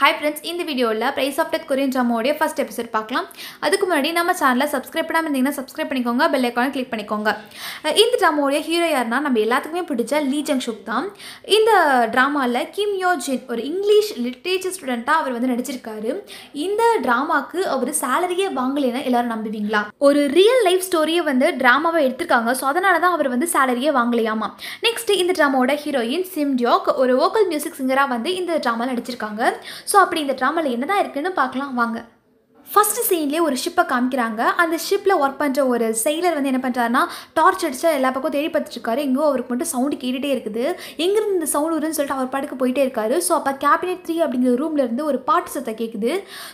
hi friends இந்த வீடியோவில் price of death Korean ட்ராமாவோடைய ஃபஸ்ட் எபிசோட் பார்க்கலாம் அதுக்கு முன்னாடி நம்ம சேனலில் சப்ஸ்கிரைப் பண்ணாமல் இருந்தீங்கன்னா சப்ஸ்கிரைப் பண்ணிக்கோங்க பெல் ஐக்கான கிளிக் பண்ணிக்கோங்க இந்த ட்ராமாவோடைய ஹீரோ யாருன்னா நம்ம எல்லாத்துக்குமே பிடிச்ச லீ ஜங் ஷுக் தான் இந்த ட்ராமாவில் கிம் யோ ஜின் ஒரு இங்கிலீஷ் லிட்ரேச்சர் ஸ்டூடெண்ட்டாக அவர் வந்து நடிச்சிருக்காரு இந்த ட்ராமாவுக்கு அவர் சேலரியே வாங்கலைன்னு எல்லாரும் நம்புவீங்களா ஒரு ரியல் லைஃப் ஸ்டோரியை வந்து ட்ராமாவை எடுத்திருக்காங்க ஸோ அதனால தான் அவர் வந்து சேலரியே வாங்கலையாமா நெக்ஸ்ட் இந்த ட்ராமாவோட ஹீரோயின் சிம் டியோக் ஒரு வோக்கல் மியூசிக் சிங்கராக வந்து இந்த ட்ராமாவில் நடிச்சிருக்காங்க ஸோ அப்படி இந்த ட்ராமாவில் என்ன தான் இருக்குன்னு பார்க்கலாம் வாங்க ஃபஸ்ட்டு சீன்லேயே ஒரு ஷிப்பை காமிக்கிறாங்க அந்த ஷிப்பில் ஒர்க் பண்ணுற ஒரு செயலர் வந்து என்ன பண்ணுறாருன்னா டார்ச் அடிச்சா எல்லா பக்கம் தேடி பார்த்துட்ருக்காரு எங்கோ அவருக்கு மட்டும் சவுண்டு கேட்டுகிட்டே இருக்குது எங்கேருந்து இந்த சவுண்டு வருதுன்னு சொல்லிட்டு அவர் பாட்டுக்கு போயிட்டே இருக்காரு ஸோ அப்போ கேபினெட் த்ரீ அப்படிங்கிற ரூமில் இருந்து ஒரு பாட்டு சத்தம் கேட்குது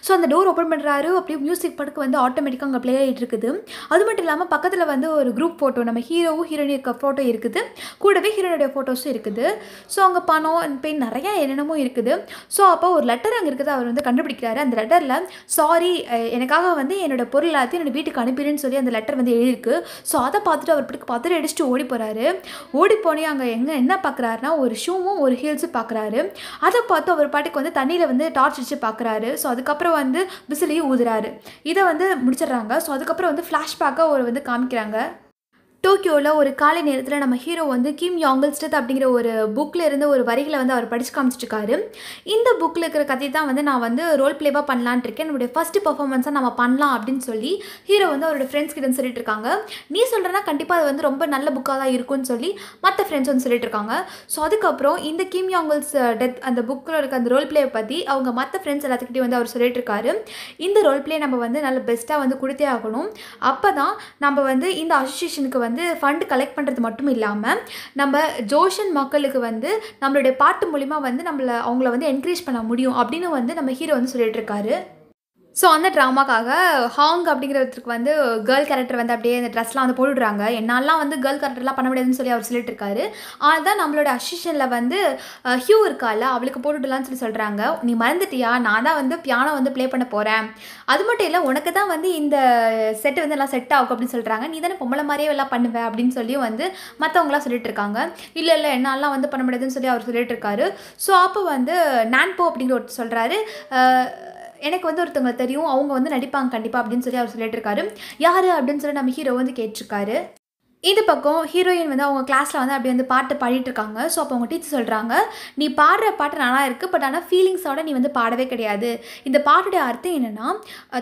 ஸோ அந்த டோர் ஓப்பன் பண்ணுறாரு அப்படியே மியூசிக் படுக்கு வந்து ஆட்டோமேட்டிக்காக அங்கே ப்ளே ஆகிட்டு இருக்குது அது மட்டும் இல்லாமல் பக்கத்தில் வந்து ஒரு குரூப் ஃபோட்டோ நம்ம ஹீரோவும் ஹீரோயின் இருக்க ஃபோட்டோ இருக்குது கூடவே ஹீரோனுடைய ஃபோட்டோஸும் இருக்குது ஸோ அங்கே பணம் பெயின் நிறையா என்னென்னமோ இருக்குது ஸோ அப்போ ஒரு லெட்டர் அங்கே இருக்குது அவர் வந்து கண்டுபிடிக்கிறாரு அந்த லெட்டரில் சாரி எனக்காக வந்து என்னோடய பொருள் எல்லாத்தையும் என்னோடய வீட்டுக்கு அனுப்பிடுன்னு சொல்லி அந்த லெட்டர் வந்து எழுதியிருக்கு ஸோ அதை பார்த்துட்டு அவர் பிடிக்க பார்த்துட்டு அடிச்சுட்டு ஓடி போகிறாரு ஓடி போனே அங்கே எங்கே என்ன பார்க்குறாருனா ஒரு ஷூவும் ஒரு ஹீல்ஸும் பார்க்குறாரு அதை பார்த்து அவர் பாட்டுக்கு வந்து தண்ணியில் வந்து டார்ச் வச்சு பார்க்குறாரு ஸோ அதுக்கப்புறம் வந்து விசிலையும் ஊதுறாரு இதை வந்து முடிச்சிடுறாங்க ஸோ அதுக்கப்புறம் வந்து ஃப்ளாஷ்பேக்காக ஒரு வந்து காமிக்கிறாங்க டோக்கியோவில் ஒரு காலை நேரத்தில் நம்ம ஹீரோ வந்து கிம் யாங்கல்ஸ்டத் அப்படிங்கிற ஒரு புக்கில் இருந்து ஒரு வரிகளை வந்து அவர் படிச்சு காமிச்சிட்ருக்காரு இந்த புக்கில் இருக்கிற கதை தான் வந்து நான் வந்து ரோல் ப்ளேவாக பண்ணலான் இருக்கேன் என்னுடைய ஃபஸ்ட்டு பர்ஃபார்மன்ஸாக நம்ம பண்ணலாம் அப்படின்னு சொல்லி ஹீரோ வந்து அவரோட ஃப்ரெண்ட்ஸ் கிட்ட சொல்லிட்டு இருக்காங்க நீ சொல்கிறனா கண்டிப்பாக அது வந்து ரொம்ப நல்ல புக்காக தான் இருக்கும்னு சொல்லி மற்ற ஃப்ரெண்ட்ஸ் வந்து சொல்லிட்டு இருக்காங்க ஸோ அதுக்கப்புறம் இந்த கிம் யாங்கல்ஸ் டெத் அந்த புக்கில் இருக்க அந்த ரோல் ப்ளேவை பற்றி அவங்க மற்ற ஃப்ரெண்ட்ஸ் எல்லாத்துக்கிட்டையும் வந்து அவர் சொல்லிட்டு இருக்காரு இந்த ரோல் ப்ளே நம்ம வந்து நல்ல பெஸ்ட்டாக வந்து கொடுத்தே ஆகணும் அப்போ தான் நம்ம வந்து இந்த அசோசியேஷனுக்கு வந்து வந்து ஃபண்ட் கலெக்ட் பண்ணுறது மட்டும் இல்லாமல் நம்ம ஜோஷன் மக்களுக்கு வந்து நம்மளுடைய பாட்டு மூலிமா வந்து நம்மளை அவங்கள வந்து என்கரேஜ் பண்ண முடியும் அப்படின்னு வந்து நம்ம ஹீரோ வந்து சொல்லிகிட்ருக்காரு ஸோ அந்த ட்ராமாக்காக ஹாங் அப்படிங்கிறதுக்கு வந்து கேர்ள் கேரக்டர் வந்து அப்படியே அந்த ட்ரெஸ்லாம் வந்து போட்டுடுறாங்க என்னாலாம் வந்து கேர்ள் கேரக்டர்லாம் பண்ண முடியாதுன்னு சொல்லி அவர் சொல்லிட்டு இருக்காரு ஆனால் தான் நம்மளோட அசிஷனில் வந்து ஹியூ இருக்கால அவளுக்கு போட்டுடலாம்னு சொல்லி சொல்கிறாங்க நீ மறந்துட்டியா நான் தான் வந்து பியானோ வந்து ப்ளே பண்ண போகிறேன் அது மட்டும் இல்லை உனக்கு தான் வந்து இந்த செட்டு வந்து எல்லாம் செட் ஆகும் அப்படின்னு சொல்கிறாங்க நீ தானே பொம்பளை மாதிரியே எல்லாம் பண்ணுவேன் அப்படின்னு சொல்லி வந்து மற்றவங்களாம் சொல்லிட்டு இருக்காங்க இல்லை இல்லை என்னாலாம் வந்து பண்ண முடியாதுன்னு சொல்லி அவர் சொல்லிட்டு இருக்காரு ஸோ அப்போ வந்து நான்போ அப்படிங்கிற ஒருத்தர் சொல்கிறாரு எனக்கு வந்து ஒருத்தவங்க தெரியும் அவங்க வந்து நடிப்பாங்க கண்டிப்பாக அப்படின்னு சொல்லி அவர் சொல்லிட்டு இருக்காரு யார் அப்படின்னு சொல்லி நம்ம ஹீரோ வந்து கேட்டிருக்காரு இது பக்கம் ஹீரோயின் வந்து அவங்க கிளாஸில் வந்து அப்படி வந்து பாட்டு பாடிட்டுருக்காங்க ஸோ அப்போ அவங்க டீச்சர் சொல்கிறாங்க நீ பாடுற பாட்டு நல்லா இருக்குது பட் ஆனால் ஃபீலிங்ஸோட நீ வந்து பாடவே கிடையாது இந்த பாட்டுடைய அர்த்தம் என்னென்னா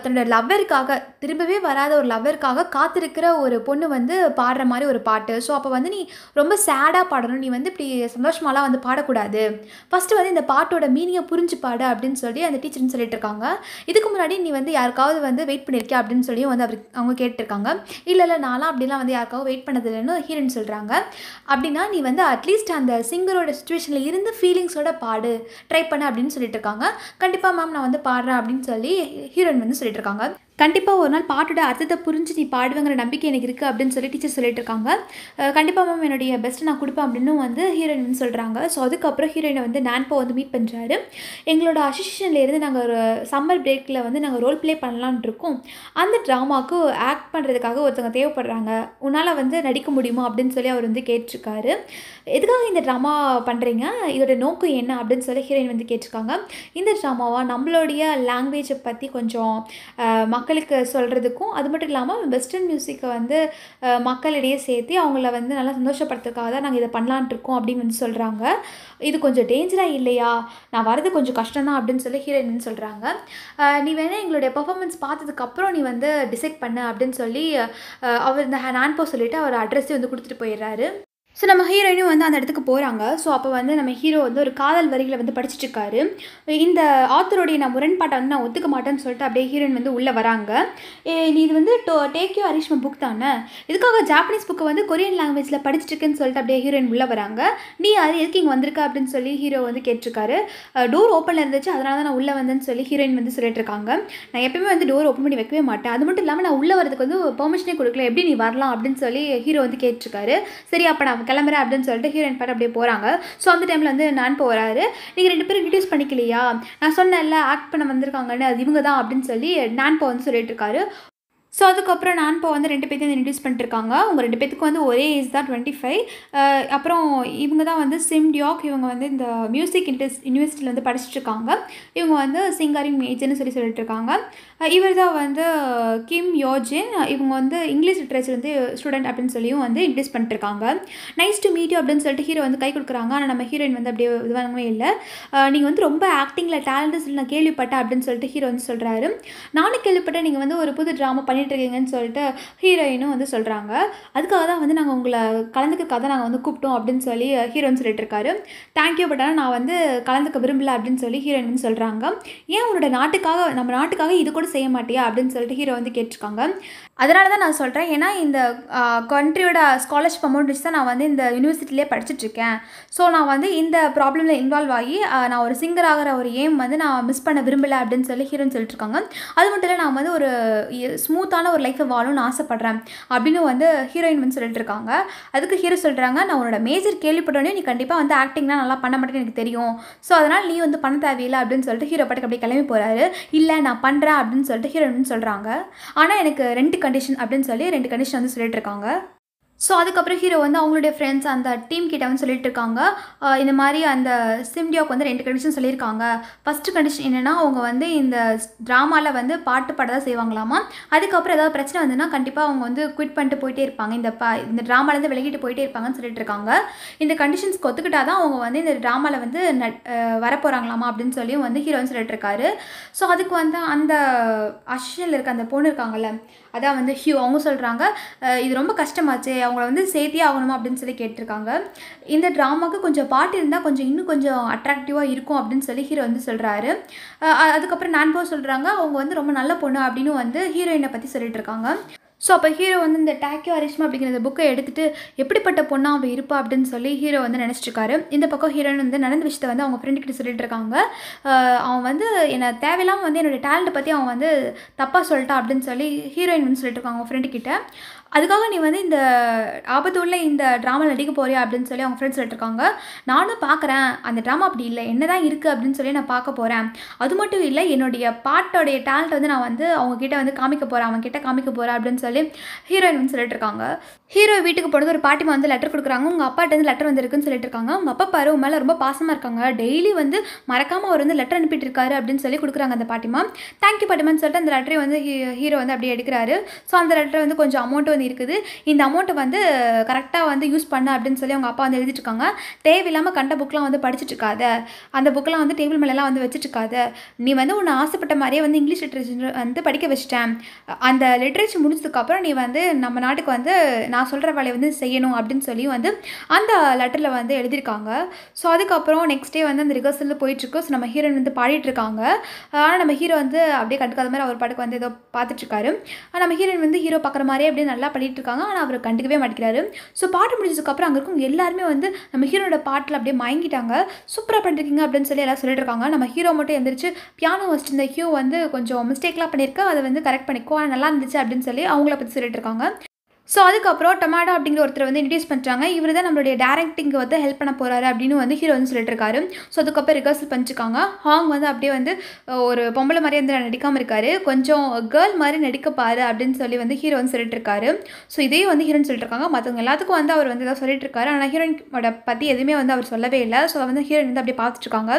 தன்னோட லவ்வருக்காக திரும்பவே வராத ஒரு லவ்வருக்காக காத்திருக்கிற ஒரு பொண்ணு வந்து பாடுற மாதிரி ஒரு பாட்டு ஸோ அப்போ வந்து நீ ரொம்ப சேடாக பாடணும் நீ வந்து இப்படி சந்தோஷமாலாம் வந்து பாடக்கூடாது ஃபஸ்ட்டு வந்து இந்த பாட்டோட மீனிங்கை புரிஞ்சு பாடு அப்படின்னு சொல்லி அந்த டீச்சர்னு சொல்லிட்டு இருக்காங்க இதுக்கு முன்னாடி நீ வந்து யாருக்காவது வந்து வெயிட் பண்ணியிருக்கியா அப்படின்னு சொல்லி வந்து அவர் அவங்க கேட்டிருக்காங்க இல்லை இல்லை நானும் அப்படிலாம் வந்து யாருக்காவது வெயிட் பண்ண பண்ணதில்லைன்னு ஹீரோயின் சொல்கிறாங்க அப்படின்னா நீ வந்து அட்லீஸ்ட் அந்த சிங்கரோட சுச்சுவேஷனில் இருந்து ஃபீலிங்ஸோட பாடு ட்ரை பண்ண அப்படின்னு சொல்லிட்டு இருக்காங்க கண்டிப்பாக மேம் நான் வந்து பாடுறேன் அப்படின்னு சொல்லி ஹீரோயின் வந்து சொல்லிட்டு இருக்காங்க கண்டிப்பாக ஒரு நாள் பாட்டோட அர்த்தத்தை புரிஞ்சு நீ பாடுவேங்கிற நம்பிக்கை எனக்கு இருக்குது அப்படின்னு சொல்லி டீச்சர் சொல்லிட்டு இருக்காங்க கண்டிப்பாக மேம் என்னுடைய பெஸ்ட்டு நான் கொடுப்பேன் அப்படின்னு வந்து ஹீரோயின் சொல்கிறாங்க ஸோ அதுக்கப்புறம் ஹீரோயினை வந்து நான்போ வந்து மீட் பண்ணுறாரு எங்களோட அசோசியேஷன்லேருந்து நாங்கள் ஒரு சம்மர் பிரேக்கில் வந்து நாங்கள் ரோல் ப்ளே பண்ணலான் இருக்கோம் அந்த ட்ராமாவுக்கு ஆக்ட் பண்ணுறதுக்காக ஒருத்தவங்க தேவைப்படுறாங்க உன்னால் வந்து நடிக்க முடியுமா அப்படின்னு சொல்லி அவர் வந்து கேட்டிருக்காரு எதுக்காக இந்த ட்ராமா பண்ணுறீங்க இதோட நோக்கம் என்ன அப்படின்னு சொல்லி ஹீரோயின் வந்து கேட்டிருக்காங்க இந்த ட்ராமாவாக நம்மளுடைய லாங்குவேஜை பற்றி கொஞ்சம் மக்களுக்கு சொல்கிறதுக்கும் அது மட்டும் இல்லாமல் வெஸ்டர்ன் மியூசிக்கை வந்து மக்களிடையே சேர்த்து அவங்கள வந்து நல்லா சந்தோஷப்படுத்துறதுக்காக தான் நாங்கள் இதை பண்ணலான்ட்ருக்கோம் இருக்கோம் அப்படின்னு வந்து சொல்கிறாங்க இது கொஞ்சம் டேஞ்சராக இல்லையா நான் வரது கொஞ்சம் கஷ்டம்தான் அப்படின்னு சொல்லி ஹீரோயின் சொல்கிறாங்க நீ வேணால் எங்களுடைய பர்ஃபாமன்ஸ் பார்த்ததுக்கப்புறம் நீ வந்து டிசைட் பண்ணு அப்படின்னு சொல்லி அவர் இந்த ஹேண்ட் போ சொல்லிவிட்டு அவர் அட்ரஸே வந்து கொடுத்துட்டு போயிடுறாரு ஸோ நம்ம ஹீரோயினும் வந்து அந்த இடத்துக்கு போகிறாங்க ஸோ அப்போ வந்து நம்ம ஹீரோ வந்து ஒரு காதல் வரிகளை வந்து இருக்காரு இந்த ஆத்தருடைய நான் முரண்பாட்டை வந்து நான் ஒத்துக்க மாட்டேன்னு சொல்லிட்டு அப்படியே ஹீரோயின் வந்து உள்ளே வராங்க நீ இது வந்து டோ டேக்கியோ அரிஷ்மா புக் தானே இதுக்காக ஜாப்பனீஸ் புக்கை வந்து கொரியன் லாங்குவேஜில் படிச்சுட்ருக்கேன்னு சொல்லிட்டு அப்படியே ஹீரோயின் உள்ளே வராங்க நீ யார் எதுக்கு இங்கே வந்திருக்க அப்படின்னு சொல்லி ஹீரோ வந்து கேட்டிருக்காரு டோர் ஓப்பனில் இருந்துச்சு அதனால தான் நான் உள்ளே வந்தேன்னு சொல்லி ஹீரோயின் வந்து சொல்லிட்டு இருக்காங்க நான் எப்பயுமே வந்து டோர் ஓப்பன் பண்ணி வைக்கவே மாட்டேன் அது மட்டும் இல்லாமல் நான் உள்ளே வரதுக்கு வந்து பெர்மிஷனே கொடுக்கல எப்படி நீ வரலாம் அப்படின்னு சொல்லி ஹீரோ வந்து கேட்டிருக்காரு சரி அப்போ நான் கிளம்புறேன் அப்படின்னு சொல்லிட்டு ஹீரோயின் பாட்டு அப்படியே போகிறாங்க ஸோ அந்த டைமில் வந்து நான் போகிறாரு நீங்கள் ரெண்டு பேரும் இன்ட்ரடியூஸ் பண்ணிக்கலையா நான் சொன்னேன்ல ஆக்ட் பண்ண வந்திருக்காங்கன்னு அது இவங்க தான் அப்படின்னு சொல்லி நான் போ வந்து சொல்லிட்டு இருக்காரு ஸோ அதுக்கப்புறம் நான் இப்போ வந்து ரெண்டு பேர்த்தையும் இன்ட்ரடியூஸ் பண்ணிட்டுருக்காங்க அவங்க ரெண்டு பேத்துக்கு வந்து ஒரே ஏஜ் தான் டுவெண்ட்டி ஃபைவ் அப்புறம் இவங்க தான் வந்து சிம் டியாக் இவங்க வந்து இந்த மியூசிக் இன்ட்ரெஸ்ட் யூனிவர்சிட்டியில் வந்து இருக்காங்க இவங்க வந்து சிங்காரிங் மேஜர்னு சொல்லி சொல்லிட்டு இருக்காங்க இவர் தான் வந்து கிம் யோஜின் இவங்க வந்து இங்கிலீஷ் லிட்ரேச்சர் வந்து ஸ்டூடெண்ட் அப்படின்னு சொல்லியும் வந்து இன்ட்ரடியூஸ் பண்ணிட்டுருக்காங்க நைஸ் டு மீடியோ அப்படின்னு சொல்லிட்டு ஹீரோ வந்து கை கொடுக்குறாங்க ஆனால் நம்ம ஹீரோயின் வந்து அப்படியே இதுவாகவே இல்லை நீங்கள் வந்து ரொம்ப ஆக்டிங்கில் டேலண்ட்ஸ் நான் கேள்விப்பட்டேன் அப்படின்னு சொல்லிட்டு ஹீரோ வந்து சொல்கிறாரு நானும் கேள்விப்பட்டேன் நீங்கள் வந்து ஒரு புது ட்ராமா இருக்கீங்கன்னு சொல்லிட்டு ஹீரோயினும் வந்து சொல்கிறாங்க அதுக்காக தான் வந்து நாங்கள் உங்களை கலந்துக்கிறக்காக தான் நாங்கள் வந்து கூப்பிட்டோம் அப்படின்னு சொல்லி ஹீரோன்னு சொல்லிட்டு இருக்காரு தேங்க்யூ பட் ஆனால் நான் வந்து கலந்துக்க விரும்பல அப்படின்னு சொல்லி ஹீரோயின் சொல்கிறாங்க ஏன் உன்னோட நாட்டுக்காக நம்ம நாட்டுக்காக இது கூட செய்ய மாட்டியா அப்படின்னு சொல்லிட்டு ஹீரோ வந்து கேட்டிருக்காங்க அதனால தான் நான் சொல்கிறேன் ஏன்னா இந்த கண்ட்ரியோட ஸ்காலர்ஷிப் அமௌண்ட் வச்சு தான் நான் வந்து இந்த யூனிவர்சிட்டிலே படிச்சுட்ருக்கேன் ஸோ நான் வந்து இந்த ப்ராப்ளமில் இன்வால்வ் ஆகி நான் ஒரு சிங்கர் ஆகிற ஒரு ஏம் வந்து நான் மிஸ் பண்ண விரும்பலை அப்படின்னு சொல்லி ஹீரோன்னு சொல்லிட்டு இருக்காங்க அது மட்டும் இல்லை நான் வந்து ஒரு ஸ்மூத்தான ஒரு லைஃப்பை வாழணும்னு ஆசைப்பட்றேன் அப்படின்னு வந்து ஹீரோயின் வந்து சொல்லிட்டு இருக்காங்க அதுக்கு ஹீரோ சொல்கிறாங்க நான் உன்னோட மேஜர் கேள்விப்பட்டோடனே நீ கண்டிப்பாக வந்து ஆக்டிங்லாம் நல்லா பண்ண மாட்டேன்னு எனக்கு தெரியும் ஸோ அதனால் நீ வந்து பண்ண தேவையில்லை அப்படின்னு சொல்லிட்டு ஹீரோ பாட்டுக்கு அப்படியே கிளம்பி போகிறாரு இல்லை நான் பண்ணுறேன் அப்படின்னு சொல்லிட்டு ஹீரோயின் சொல்கிறாங்க ஆனால் எனக்கு ரெண்டு கண்டிஷன் அப்படின்னு சொல்லி ரெண்டு கண்டிஷன் வந்து சொல்லிட்டு இருக்காங்க ஸோ அதுக்கப்புறம் ஹீரோ வந்து அவங்களுடைய ஃப்ரெண்ட்ஸ் அந்த டீம் கிட்ட வந்து சொல்லிட்டு இருக்காங்க இந்த மாதிரி அந்த சிம்டியோக்கு வந்து ரெண்டு கண்டிஷன் சொல்லியிருக்காங்க ஃபஸ்ட்டு கண்டிஷன் என்னென்னா அவங்க வந்து இந்த ட்ராமாவில் வந்து பாட்டு பாட தான் செய்வாங்களாமா அதுக்கப்புறம் ஏதாவது பிரச்சனை வந்துன்னா கண்டிப்பாக அவங்க வந்து குவிட் பண்ணிட்டு போயிட்டே இருப்பாங்க இந்த பா இந்த ட்ராமாலேருந்து விலகிட்டு போயிட்டே இருப்பாங்கன்னு சொல்லிட்டு இருக்காங்க இந்த கண்டிஷன்ஸ் ஒத்துக்கிட்டா தான் அவங்க வந்து இந்த ட்ராமாவில் வந்து வரப்போகிறாங்களாமா அப்படின்னு சொல்லி வந்து ஹீரோன்னு சொல்லிட்டு இருக்காரு ஸோ அதுக்கு வந்து அந்த அஷில் இருக்க அந்த பொண்ணு இருக்காங்கள்ல அதான் வந்து ஹியூ அவங்க சொல்கிறாங்க இது ரொம்ப கஷ்டமாச்சு அவங்கள வந்து சேர்த்தே ஆகணுமா அப்படின்னு சொல்லி கேட்டிருக்காங்க இந்த ட்ராமாவுக்கு கொஞ்சம் பாட்டு இருந்தால் கொஞ்சம் இன்னும் கொஞ்சம் அட்ராக்டிவாக இருக்கும் அப்படின்னு சொல்லி ஹீரோ வந்து சொல்கிறாரு அதுக்கப்புறம் நான் சொல்கிறாங்க அவங்க வந்து ரொம்ப நல்ல பொண்ணு அப்படின்னு வந்து ஹீரோயினை பற்றி சொல்லிட்டு இருக்காங்க ஸோ அப்போ ஹீரோ வந்து இந்த டேக்கியோ அரிஷ்மா அப்படிங்கிற புக்கை எடுத்துகிட்டு எப்படிப்பட்ட பொண்ணாக அவள் இருப்பா அப்படின்னு சொல்லி ஹீரோ வந்து நினச்சிருக்காரு இந்த பக்கம் ஹீரோன் வந்து நடந்த விஷயத்தை வந்து அவங்க ஃப்ரெண்டுக்கிட்ட சொல்லிட்டு இருக்காங்க அவன் வந்து என்னை தேவையில்லாமல் வந்து என்னுடைய டேலண்ட்டை பற்றி அவன் வந்து தப்பாக சொல்லிட்டா அப்படின்னு சொல்லி ஹீரோயின் வந்து சொல்லிட்டு இருக்காங்க அவங்க ஃப்ரெண்டுக்கிட்ட அதுக்காக நீ வந்து இந்த ஆபத்தூரில் இந்த ட்ராமா நடிக்க போறியா அப்படின்னு சொல்லி அவங்க ஃப்ரெண்ட்ஸ் சொல்லிட்டுருக்காங்க நானும் பார்க்குறேன் அந்த ட்ராமா அப்படி இல்லை என்ன தான் இருக்குது அப்படின்னு சொல்லி நான் பார்க்க போகிறேன் அது மட்டும் இல்லை என்னுடைய பாட்டோடைய டேலண்ட் வந்து நான் வந்து அவங்க கிட்டே வந்து காமிக்க போகிறேன் கிட்டே காமிக்க போகிறேன் அப்படின்னு சொல்லி ஹீரோயின் வந்து சொல்லிட்டு இருக்காங்க ஹீரோ வீட்டுக்கு போனது ஒரு பாட்டிமா வந்து லெட்டர் கொடுக்குறாங்க உங்கள் அப்பாட்ட வந்து லெட்டர் வந்துருக்குன்னு சொல்லிட்டு இருக்காங்க உங்கள் அப்பா பாரு மேலே ரொம்ப பாசமாக இருக்காங்க டெய்லி வந்து மறக்காமல் அவர் வந்து லெட்டர் அனுப்பிட்டு இருக்காரு அப்படின்னு சொல்லி கொடுக்குறாங்க அந்த பாட்டிமா தேங்க்யூ பாட்டிமான்னு சொல்லிட்டு அந்த லெட்டரை வந்து ஹீரோ வந்து அப்படியே எடுக்கிறாரு ஸோ அந்த லெட்டரை வந்து கொஞ்சம் அமௌண்ட் வந்து அமௌண்ட் இருக்குது இந்த அமௌண்ட்டை வந்து கரெக்டாக வந்து யூஸ் பண்ண அப்படின்னு சொல்லி அவங்க அப்பா வந்து எழுதிட்டுருக்காங்க தேவையில்லாமல் கண்ட புக்கெலாம் வந்து படிச்சுட்டுருக்காத அந்த புக்கெலாம் வந்து டேபிள் மேலெலாம் வந்து வச்சுட்டுருக்காத நீ வந்து உன்னை ஆசைப்பட்ட மாதிரியே வந்து இங்கிலீஷ் லிட்ரேச்சர் வந்து படிக்க வச்சிட்டேன் அந்த லிட்ரேச்சர் முடிச்சதுக்கப்புறம் நீ வந்து நம்ம நாட்டுக்கு வந்து நான் சொல்கிற வேலையை வந்து செய்யணும் அப்படின்னு சொல்லி வந்து அந்த லெட்டரில் வந்து எழுதியிருக்காங்க ஸோ அதுக்கப்புறம் நெக்ஸ்ட் டே வந்து அந்த ரிகர்சலில் போயிட்டுருக்கு ஸோ நம்ம ஹீரோயின் வந்து பாடிட்டுருக்காங்க ஆனால் நம்ம ஹீரோ வந்து அப்படியே கண்டுக்காத மாதிரி அவர் பாட்டுக்கு வந்து ஏதோ பார்த்துட்ருக்காரு நம்ம ஹீரோயின் வந்து ஹீரோ பார்க்குற மாதிரியே அப்படியே நல்லா பண்ணிட்டு இருக்காங்க ஆனால் அவர் கண்டுக்கவே மாட்டேங்கிறாரு ஸோ பாட்டு முடிஞ்சதுக்கப்புறம் அங்கே இருக்கும் எல்லாருமே வந்து நம்ம ஹீரோட பாட்டில் அப்படியே மயங்கிட்டாங்க சூப்பராக பண்ணிருக்கீங்க அப்படின்னு சொல்லி எல்லாம் சொல்லிட்டு இருக்காங்க நம்ம ஹீரோ மட்டும் எந்திரிச்சு பியானோ வச்சுருந்த ஹியூ வந்து கொஞ்சம் மிஸ்டேக்லாம் பண்ணியிருக்கேன் அதை வந்து கரெக்ட் பண்ணிக்கோ நல்லா இருந்துச்சு அப்படின்னு சொல்லி அவங்கள பற்றி சொல்லிட்டு இருக்காங்க ஸோ அதுக்கப்புறம் டொமேட்டோ அப்படிங்கிற ஒருத்தர் வந்து இன்ட்ரடியூஸ் பண்ணுறாங்க இவர் தான் நம்மளுடைய டேரக்டிங்க்கு வந்து ஹெல்ப் பண்ண போகிறாரு அப்படின்னு வந்து ஹீரோ வந்து சொல்லிட்டு இருக்காரு ஸோ அதுக்கப்புறம் ரிகர்சல் பண்ணிச்சுக்காங்க ஹாங் வந்து அப்படியே வந்து ஒரு பொம்பளை மாதிரி வந்து நடிக்காமல் இருக்காரு கொஞ்சம் கேர்ள் மாதிரி நடிக்கப்பாரு அப்படின்னு சொல்லி வந்து ஹீரோ வந்து சொல்லிட்டு இருக்காரு ஸோ இதே வந்து ஹீரோன்னு சொல்லிட்டு இருக்காங்க மற்றவங்க எல்லாத்துக்கும் வந்து அவர் வந்து ஏதாவது சொல்லிட்டு இருக்காரு ஆனால் ஹீரோயினோட பற்றி எதுவுமே வந்து அவர் சொல்லவே இல்லை ஸோ வந்து ஹீரோயின் வந்து அப்படியே பார்த்துட்ருக்காங்க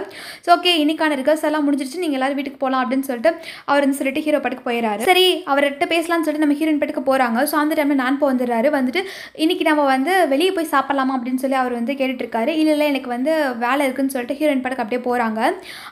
ஸோ ஓகே இன்னைக்கான ரிகர்ஸ் எல்லாம் முடிஞ்சிருச்சு நீங்கள் எல்லோரும் வீட்டுக்கு போகலாம் அப்படின்னு சொல்லிட்டு அவர் வந்து சொல்லிட்டு ஹீரோ பட்டுக்கு போயிடாரு சரி அவர்கிட்ட பேசலாம்னு சொல்லிட்டு நம்ம ஹீரோயின் பட்டுக்கு போகிறாங்க ஸோ அந்த டைமில் நான் இப்போ வந்துடுறாரு வந்துட்டு இன்றைக்கி நம்ம வந்து வெளியே போய் சாப்பிட்லாமா அப்படின்னு சொல்லி அவர் வந்து கேட்டுட்ருக்காரு இல்லை இல்லை எனக்கு வந்து வேலை இருக்குன்னு சொல்லிட்டு ஹீரோயின் படக்கு அப்படியே போகிறாங்க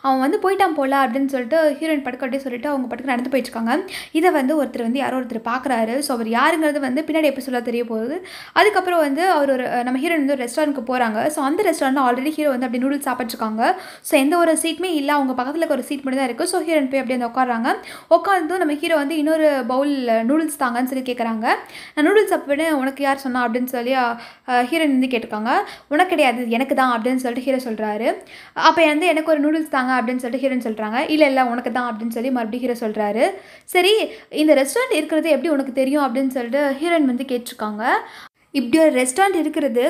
அவன் வந்து போயிட்டான் போல அப்படின்னு சொல்லிட்டு ஹீரோயின் படக்கு அப்படியே சொல்லிட்டு அவங்க படுக்க நடந்து போயிட்டுருக்காங்க இதை வந்து ஒருத்தர் வந்து யாரோ ஒருத்தர் பார்க்குறாரு ஸோ அவர் யாருங்கிறது வந்து பின்னாடி எப்படி சொல்ல தெரிய போகுது அதுக்கப்புறம் வந்து அவர் ஒரு நம்ம ஹீரோயின் வந்து ஒரு ரெஸ்டாரண்ட்டுக்கு போகிறாங்க ஸோ அந்த ரெஸ்டாரண்ட்டில் ஆல்ரெடி ஹீரோ வந்து அப்படி நூடுல்ஸ் சாப்பிட்ருக்காங்க ஸோ எந்த ஒரு சீட்டுமே இல்லை அவங்க பக்கத்தில் ஒரு சீட் மட்டும் தான் இருக்குது ஸோ ஹீரோயின் போய் அப்படியே வந்து உட்காடுறாங்க உட்காந்து நம்ம ஹீரோ வந்து இன்னொரு பவுல் நூடுல்ஸ் தாங்கன்னு சொல்லி கேட்குறாங்க நான் நூடுல்ஸ் அப்படின்னு உனக்கு யார் சொன்னா அப்படின்னு சொல்லி ஹீரோயின் வந்து கேட்டிருக்காங்க உனக்கு கிடையாது எனக்கு தான் அப்படின்னு சொல்லிட்டு ஹீரோ சொல்கிறாரு அப்போ வந்து எனக்கு ஒரு நூடுல்ஸ் தாங்க அப்படின்னு சொல்லிட்டு ஹீரோயின் சொல்கிறாங்க இல்லை இல்லை உனக்கு தான் அப்படின்னு சொல்லி மறுபடியும் ஹீரோ சொல்கிறாரு சரி இந்த ரெஸ்டாரண்ட் இருக்கிறது எப்படி உனக்கு தெரியும் அப்படின்னு சொல்லிட்டு ஹீரோயின் வந்து கேட்டிருக்காங்க இப்படி ஒரு ரெஸ்டாரண்ட் இருக்கிறது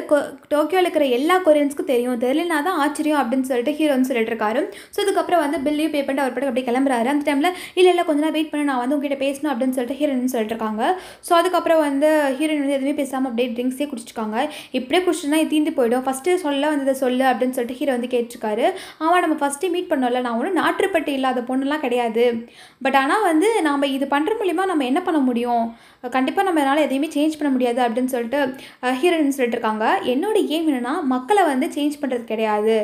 டோக்கியோவில் இருக்கிற எல்லா கொரியன்ஸ்க்கும் தெரியும் தெரியலனா தான் ஆச்சரியம் அப்படின்னு சொல்லிட்டு ஹீரோன்னு சொல்லிட்டு இருக்காரு ஸோ அதுக்கப்புறம் வந்து பில்லையும் பே பண்ணிட்டு அவர் பாட்டு அப்படியே கிளம்புறாரு அந்த டைமில் இல்லை இல்லை கொஞ்ச நேரம் வெயிட் பண்ண நான் வந்து உங்ககிட்ட பேசணும் அப்படின்னு சொல்லிட்டு ஹீரோன்னு சொல்லிட்டு இருக்காங்க ஸோ அதுக்கப்புறம் வந்து ஹீரோயின் வந்து எதுவுமே பேசாமல் அப்படியே ட்ரிங்க்ஸே குடிச்சிருக்காங்க இப்படியே குடிச்சுன்னா தீந்து போயிடும் ஃபஸ்ட்டு சொல்ல வந்ததை சொல்லு அப்படின்னு சொல்லிட்டு ஹீரோ வந்து கேட்டிருக்காரு அவன் நம்ம ஃபஸ்ட்டு மீட் பண்ணோம்ல நான் ஒன்றும் நாட்டுப்பட்டு இல்லாத பொண்ணுலாம் கிடையாது பட் ஆனால் வந்து நாம் இது பண்ணுற மூலிமா நம்ம என்ன பண்ண முடியும் கண்டிப்பாக நம்ம என்னால் எதையுமே சேஞ்ச் பண்ண முடியாது அப்படின்னு சொல்லிட்டு ஹீரோயின் சொல்லிட்டு இருக்காங்க என்னோட ஏம் என்னென்னா மக்களை வந்து சேஞ்ச் பண்ணுறது கிடையாது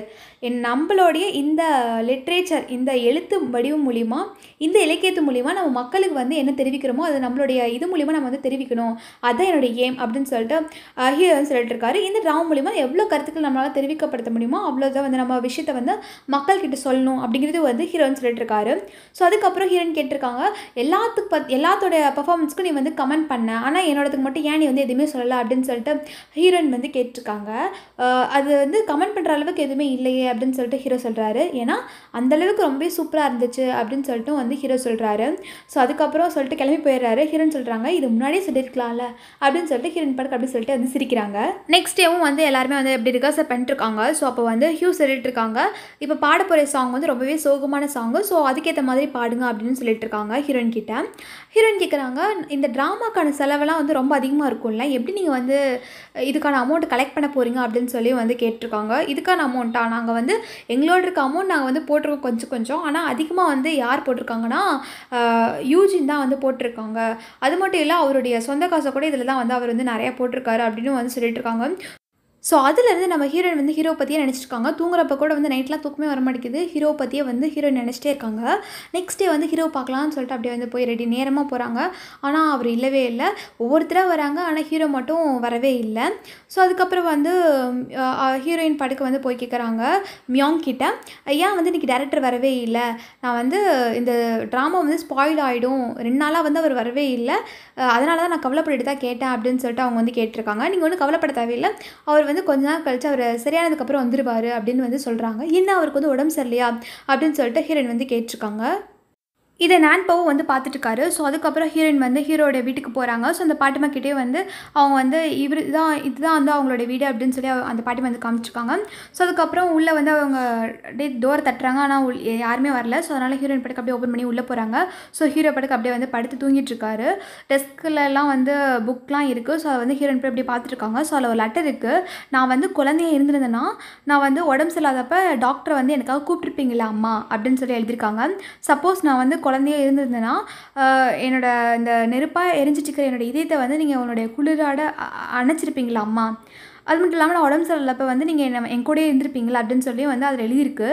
என் நம்மளுடைய இந்த லிட்ரேச்சர் இந்த எழுத்து வடிவம் மூலிமா இந்த இலக்கியத்து மூலிமா நம்ம மக்களுக்கு வந்து என்ன தெரிவிக்கிறோமோ அது நம்மளுடைய இது மூலிமா நம்ம வந்து தெரிவிக்கணும் அதுதான் என்னுடைய ஏம் அப்படின்னு சொல்லிட்டு ஹீரோ சொல்லிட்டு இருக்காரு இந்த ட்ராமா மூலிமா எவ்வளோ கருத்துக்கள் நம்மளால் தெரிவிக்கப்படுத்த முடியுமோ அவ்வளோதான் வந்து நம்ம விஷயத்தை வந்து மக்கள்கிட்ட சொல்லணும் அப்படிங்கிறது வந்து ஹீரோன்னு சொல்லிட்டு இருக்காரு ஸோ அதுக்கப்புறம் ஹீரோன் கேட்டிருக்காங்க எல்லாத்துக்கு பத் எல்லாத்தோடைய பர்ஃபார்மன்ஸ்க்கும் நீ வந்து கமெண்ட் பண்ண ஆனால் என்னோடதுக்கு மட்டும் ஏன் நீ வந்து எதுவுமே சொல்லலை அப்படின்னு சொல்லிட்டு ஹீரோயின் வந்து கேட்டிருக்காங்க அது வந்து கமெண்ட் பண்ணுற அளவுக்கு எதுவுமே இல்லையே அப்படின்னு சொல்லிட்டு ஹீரோ சொல்கிறாரு ஏன்னா அந்தளவுக்கு ரொம்ப சூப்பராக இருந்துச்சு அப்படின்னு சொல்லிட்டு வந்து ஹீரோ சொல்கிறாரு ஸோ அதுக்கப்புறம் சொல்லிட்டு கிளம்பி போயிடுறாரு ஹீரோன்னு சொல்கிறாங்க இது முன்னாடியே சொல்லியிருக்கலாம்ல அப்படின்னு சொல்லிட்டு ஹீரோன் படக்கு அப்படின்னு சொல்லிட்டு வந்து சிரிக்கிறாங்க நெக்ஸ்ட் டேவும் வந்து எல்லாருமே வந்து எப்படி ரிகர்ஸ் பண்ணிட்டுருக்காங்க ஸோ அப்போ வந்து ஹியூ சொல்லிட்டு இருக்காங்க இப்போ பாட போகிற சாங் வந்து ரொம்பவே சோகமான சாங்கு ஸோ அதுக்கேற்ற மாதிரி பாடுங்க அப்படின்னு சொல்லிட்டு இருக்காங்க ஹீரோயின் கிட்ட ஹீரோயின் கேட்குறாங்க இந்த ட்ராமாக்கான செலவெல்லாம் வந்து ரொம்ப அதிகமாக இருக்கும்ல எப்படி நீங்கள் வந்து இதுக்கான அமௌண்ட் கலெக்ட் பண்ண போகிறீங்க அப்படின்னு சொல்லி வந்து கேட்டிருக்காங்க இதுக்கான அமௌண்ட்டாக நாங்கள் வந்து எங்களோட இருக்க அமௌண்ட் நாங்கள் வந்து போட்டிருக்கோம் கொஞ்சம் கொஞ்சம் ஆனால் அதிகமாக வந்து யார் போட்டிருக்காங்கன்னா யூஜின் தான் வந்து போட்டிருக்காங்க அது மட்டும் இல்லை அவருடைய சொந்த காசை கூட இதில் தான் வந்து அவர் வந்து நிறையா போட்டிருக்காரு அப்படின்னு வந்து சொல்லிட்டு இருக்காங்க ஸோ அதுலேருந்து நம்ம ஹீரோயின் வந்து ஹீரோ பற்றியே நினச்சிருக்காங்க தூங்குறப்ப கூட வந்து நைட்லாம் தூக்கமே வர மாட்டேங்குது ஹீரோ பற்றியே வந்து ஹீரோயின் நினச்சிட்டே இருக்காங்க நெக்ஸ்ட் டே வந்து ஹீரோ பார்க்கலாம்னு சொல்லிட்டு அப்படியே வந்து போய் ரெடி நேரமாக போகிறாங்க ஆனால் அவர் இல்லவே இல்லை ஒவ்வொருத்தராக வராங்க ஆனால் ஹீரோ மட்டும் வரவே இல்லை ஸோ அதுக்கப்புறம் வந்து ஹீரோயின் படுக்க வந்து போய் கேட்குறாங்க மியாங் கிட்ட ஏன் வந்து இன்றைக்கி டேரக்டர் வரவே இல்லை நான் வந்து இந்த ட்ராமா வந்து ஸ்பாயில் ஆகிடும் ரெண்டு நாளாக வந்து அவர் வரவே இல்லை அதனால தான் நான் கவலைப்பட்டு தான் கேட்டேன் அப்படின்னு சொல்லிட்டு அவங்க வந்து கேட்டிருக்காங்க நீங்கள் வந்து கவலைப்பட தேவையில்லை அவர் வந்து வந்து கொஞ்ச நாள் கழிச்சு அவர் சரியானதுக்கப்புறம் வந்துருவார் அப்படின்னு வந்து சொல்கிறாங்க இன்னும் அவருக்கு வந்து உடம்பு சரியில்லையா அப்படின்னு சொல்லிட்டு ஹீரோயின் வந்து கேட்டிருக்காங்க இதை நான் பவு வந்து பார்த்துட்டுருக்காரு ஸோ அதுக்கப்புறம் ஹீரோயின் வந்து ஹீரோடைய வீட்டுக்கு போகிறாங்க ஸோ அந்த பாட்டிமாக்கிட்டே வந்து அவங்க வந்து இவர் தான் இதுதான் வந்து அவங்களோட வீடு அப்படின்னு சொல்லி அந்த பாட்டிமா வந்து காமிச்சிருக்காங்க ஸோ அதுக்கப்புறம் உள்ளே வந்து அவங்க அப்படியே டோர் தட்டுறாங்க ஆனால் உள் யாருமே வரல ஸோ அதனால் ஹீரோயின் படுக்க அப்படியே ஓப்பன் பண்ணி உள்ளே போகிறாங்க ஸோ ஹீரோ படுக்க அப்படியே வந்து படுத்து தூங்கிட்டுருக்காரு டெஸ்க்லலாம் வந்து புக்லாம் இருக்குது ஸோ அதை வந்து ஹீரோயின் போய் அப்படியே பார்த்துருக்காங்க ஸோ அதில் ஒரு லெட்டர் இருக்குது நான் வந்து குழந்தைய இருந்திருந்தேன்னா நான் வந்து உடம்பு சரியில்லாதப்ப டாக்டரை வந்து எனக்காக கூப்பிட்டுருப்பீங்களா அம்மா அப்படின்னு சொல்லி எழுதியிருக்காங்க சப்போஸ் நான் வந்து குழந்தையே இருந்திருந்தேன்னா என்னோடய இந்த நெருப்பாக எரிஞ்சிட்டுருக்கிற என்னோடய இதயத்தை வந்து நீங்கள் உன்னுடைய குளிராட அணைச்சிருப்பீங்களா அம்மா அது மட்டும் இல்லாமல் நான் உடம்பு சரியில்லப்ப வந்து நீங்கள் என்ன என் கூட இருந்திருப்பீங்களா அப்படின்னு சொல்லி வந்து அதில் எழுதியிருக்கு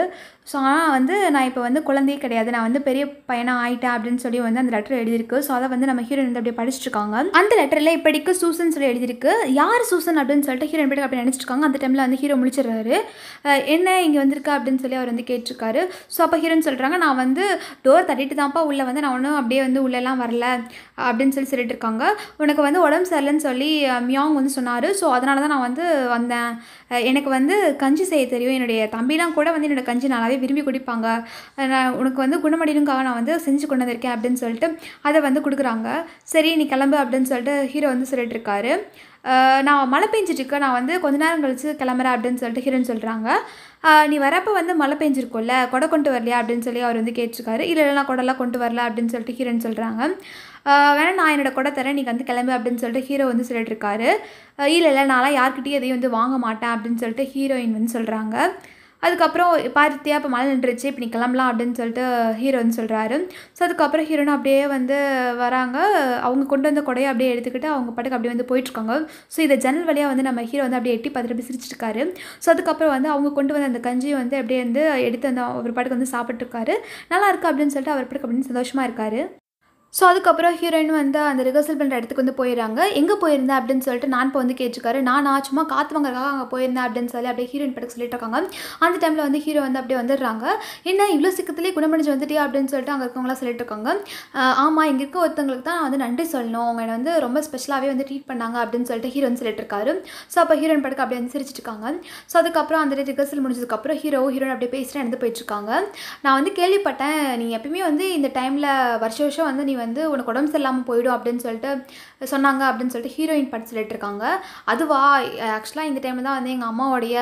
ஸோ ஆனால் வந்து நான் இப்போ வந்து குழந்தையே கிடையாது நான் வந்து பெரிய பையனாக ஆயிட்டேன் அப்படின்னு சொல்லி வந்து அந்த லெட்டர் எழுதியிருக்கு ஸோ அதை வந்து நம்ம ஹீரோயின் வந்து அப்படியே படிச்சிருக்காங்க அந்த லெட்டரில் இப்படிக்கு சூசன் சொல்லி எழுதியிருக்கு யார் சூசன் அப்படின்னு சொல்லிட்டு ஹீரோயின் படிக்க அப்படி நினச்சிருக்காங்க அந்த டைமில் வந்து ஹீரோ முடிச்சிடுறாரு என்ன இங்கே வந்திருக்கா அப்படின்னு சொல்லி அவர் வந்து கேட்டிருக்காரு ஸோ அப்போ ஹீரோன்னு சொல்கிறாங்க நான் வந்து டோர் தட்டிட்டு தான்ப்பா உள்ளே வந்து நான் ஒன்றும் அப்படியே வந்து உள்ளெல்லாம் வரல அப்படின்னு சொல்லி சொல்லிட்டு இருக்காங்க உனக்கு வந்து உடம்பு சரியில்லைன்னு சொல்லி மியாங் வந்து சொன்னார் ஸோ அதனால தான் நான் வந்து வந்தேன் எனக்கு வந்து கஞ்சி செய்ய தெரியும் என்னுடைய தம்பிலாம் கூட வந்து என்னோடய கஞ்சி நல்லாவே விரும்பி குடிப்பாங்க நான் உனக்கு வந்து குணமடையணுக்காக நான் வந்து செஞ்சு கொண்டு வந்திருக்கேன் அப்படின்னு சொல்லிட்டு அதை வந்து கொடுக்குறாங்க சரி நீ கிளம்பு அப்படின்னு சொல்லிட்டு ஹீரோ வந்து சொல்லிட்டு இருக்காரு நான் மழை பெஞ்சிட்ருக்கு நான் வந்து கொஞ்ச நேரம் கழித்து கிளம்புறேன் அப்படின்னு சொல்லிட்டு ஹீரோன்னு சொல்கிறாங்க நீ வரப்போ வந்து மழை பெஞ்சிருக்கும்ல கொடை கொண்டு வரலையா அப்படின்னு சொல்லி அவர் வந்து கேட்டிருக்காரு இல்லை இல்லைனா கொடைலாம் கொண்டு வரல அப்படின்னு சொல்லிட்டு ஹீரோன்னு சொல்கிறாங்க வேணா நான் என்னோட கொடை தரேன் நீங்கள் வந்து கிளம்பு அப்படின்னு சொல்லிட்டு ஹீரோ வந்து சொல்லிட்டுருக்காரு இல்லை இல்லை நான்லாம் யார்கிட்டையும் எதையும் வந்து வாங்க மாட்டேன் அப்படின்னு சொல்லிட்டு ஹீரோயின் வந்து சொல்கிறாங்க அதுக்கப்புறம் பார்த்தியா இப்போ மழை நின்றுச்சு இப்போ நீ கிளம்பலாம் அப்படின்னு சொல்லிட்டு ஹீரோன்னு சொல்கிறாரு ஸோ அதுக்கப்புறம் ஹீரோன் அப்படியே வந்து வராங்க அவங்க கொண்டு வந்த கொடையை அப்படியே எடுத்துக்கிட்டு அவங்க பாட்டுக்கு அப்படியே வந்து போயிட்டுருக்காங்க ஸோ இதை ஜன்னல் வழியாக வந்து நம்ம ஹீரோ வந்து அப்படியே எட்டி பார்த்துட்டு சிரிச்சிருக்காரு ஸோ அதுக்கப்புறம் வந்து அவங்க கொண்டு வந்த அந்த கஞ்சியை வந்து அப்படியே வந்து எடுத்து அந்த அவர் பாட்டுக்கு வந்து சாப்பிட்ருக்காரு நல்லா இருக்குது அப்படின்னு சொல்லிட்டு அவர் பாட்டுக்கு அப்படின்னு சந்தோஷமாக இருக்கார் ஸோ அதுக்கப்புறம் ஹீரோயின் வந்து அந்த ரிஹர்சல் பண்ணுற இடத்துக்கு வந்து போயிடுறாங்க எங்கே போயிருந்தேன் அப்படின்னு சொல்லிட்டு நான் இப்போ வந்து கேட்டுக்காரு நான் நான் சும்மா காற்று வாங்குறதுக்காக அங்கே போயிருந்தேன் அப்படின்னு சொல்லி அப்படியே ஹீரோயின் படக்கு சொல்லிட்டு இருக்காங்க அந்த டைமில் வந்து ஹீரோ வந்து அப்படியே வந்துடுறாங்க என்ன இவ்வளோ சீக்கிரத்துலேயே குணமடைஞ்சு வந்துட்டியா அப்படின்னு சொல்லிட்டு அங்கே இருக்கவங்களாம் சொல்லிட்டு இருக்காங்க ஆமாம் இங்கே இருக்க ஒருத்தவங்களுக்கு தான் நான் வந்து நன்றி சொல்லணும் அவங்க என்னை வந்து ரொம்ப ஸ்பெஷலாகவே வந்து ட்ரீட் பண்ணாங்க அப்படின்னு சொல்லிட்டு ஹீரோன் சொல்லிட்டு இருக்காரு ஸோ அப்போ ஹீரோயின் படக்கு அப்படியே வந்து சிரிச்சிருக்காங்க ஸோ அதுக்கப்புறம் அந்த ரிஹர்சல் முடிஞ்சதுக்கப்புறம் ஹீரோ ஹீரோயின் அப்படியே பேசுகிறேன் நடந்து போயிட்டுருக்காங்க நான் வந்து கேள்விப்பட்டேன் நீ எப்பயுமே வந்து இந்த டைமில் வருஷ வருஷம் வந்து நீ வந்து உனக்கு உடம்பு சரியில்லாமல் போயிடும் அப்படின்னு சொல்லிட்டு சொன்னாங்க அப்படின்னு சொல்லிட்டு ஹீரோயின் படம் சொல்லிட்டு இருக்காங்க அதுவா ஆக்சுவலாக இந்த டைமில் தான் வந்து எங்கள் அம்மாவுடைய